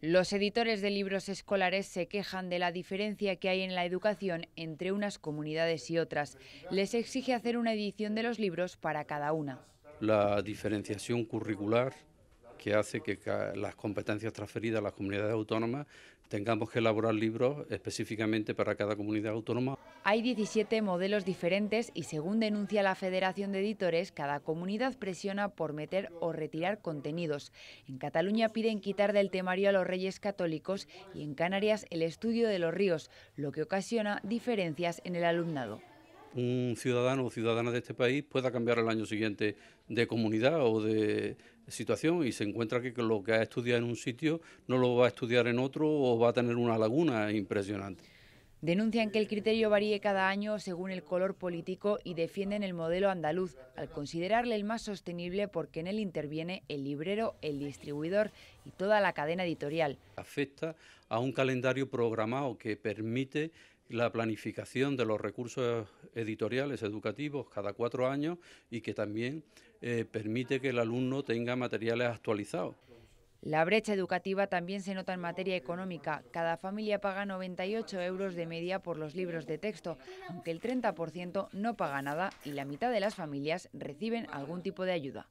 Los editores de libros escolares se quejan de la diferencia que hay en la educación entre unas comunidades y otras. Les exige hacer una edición de los libros para cada una. La diferenciación curricular que hace que las competencias transferidas a las comunidades autónomas tengamos que elaborar libros específicamente para cada comunidad autónoma. Hay 17 modelos diferentes y según denuncia la Federación de Editores, cada comunidad presiona por meter o retirar contenidos. En Cataluña piden quitar del temario a los reyes católicos y en Canarias el estudio de los ríos, lo que ocasiona diferencias en el alumnado un ciudadano o ciudadana de este país pueda cambiar el año siguiente de comunidad o de situación y se encuentra que lo que ha estudiado en un sitio no lo va a estudiar en otro o va a tener una laguna impresionante. Denuncian que el criterio varíe cada año según el color político y defienden el modelo andaluz, al considerarle el más sostenible porque en él interviene el librero, el distribuidor y toda la cadena editorial. Afecta a un calendario programado que permite la planificación de los recursos editoriales educativos cada cuatro años y que también eh, permite que el alumno tenga materiales actualizados. La brecha educativa también se nota en materia económica. Cada familia paga 98 euros de media por los libros de texto, aunque el 30% no paga nada y la mitad de las familias reciben algún tipo de ayuda.